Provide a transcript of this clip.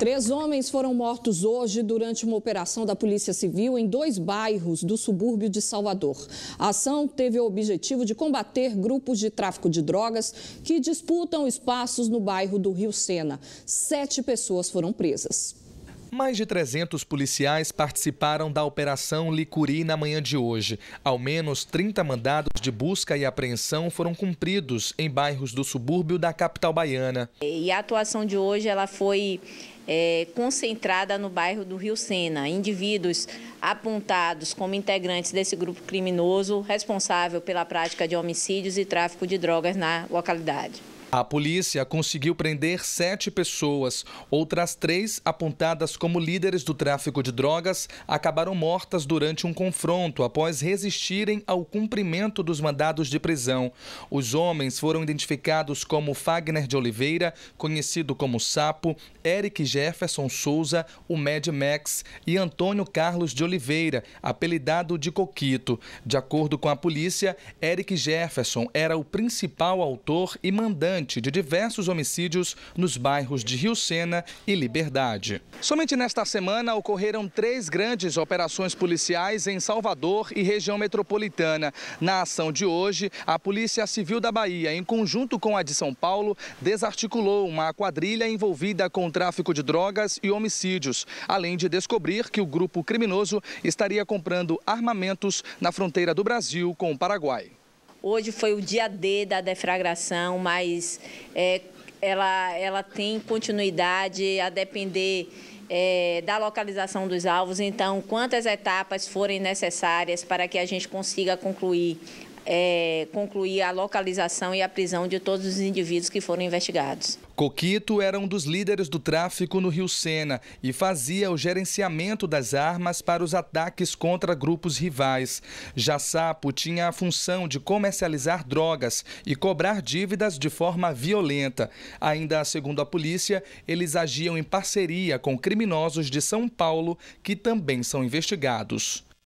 Três homens foram mortos hoje durante uma operação da Polícia Civil em dois bairros do subúrbio de Salvador. A ação teve o objetivo de combater grupos de tráfico de drogas que disputam espaços no bairro do Rio Sena. Sete pessoas foram presas. Mais de 300 policiais participaram da Operação Licuri na manhã de hoje. Ao menos 30 mandados de busca e apreensão foram cumpridos em bairros do subúrbio da capital baiana. E a atuação de hoje ela foi é, concentrada no bairro do Rio Sena. Indivíduos apontados como integrantes desse grupo criminoso responsável pela prática de homicídios e tráfico de drogas na localidade. A polícia conseguiu prender sete pessoas. Outras três, apontadas como líderes do tráfico de drogas, acabaram mortas durante um confronto após resistirem ao cumprimento dos mandados de prisão. Os homens foram identificados como Fagner de Oliveira, conhecido como Sapo, Eric Jefferson Souza, o Mad Max, e Antônio Carlos de Oliveira, apelidado de Coquito. De acordo com a polícia, Eric Jefferson era o principal autor e mandante de diversos homicídios nos bairros de Rio Sena e Liberdade. Somente nesta semana ocorreram três grandes operações policiais em Salvador e região metropolitana. Na ação de hoje, a Polícia Civil da Bahia, em conjunto com a de São Paulo, desarticulou uma quadrilha envolvida com tráfico de drogas e homicídios, além de descobrir que o grupo criminoso estaria comprando armamentos na fronteira do Brasil com o Paraguai. Hoje foi o dia D da defragração, mas é, ela, ela tem continuidade a depender é, da localização dos alvos. Então, quantas etapas forem necessárias para que a gente consiga concluir é, concluir a localização e a prisão de todos os indivíduos que foram investigados. Coquito era um dos líderes do tráfico no Rio Sena e fazia o gerenciamento das armas para os ataques contra grupos rivais. Sapo tinha a função de comercializar drogas e cobrar dívidas de forma violenta. Ainda segundo a polícia, eles agiam em parceria com criminosos de São Paulo que também são investigados.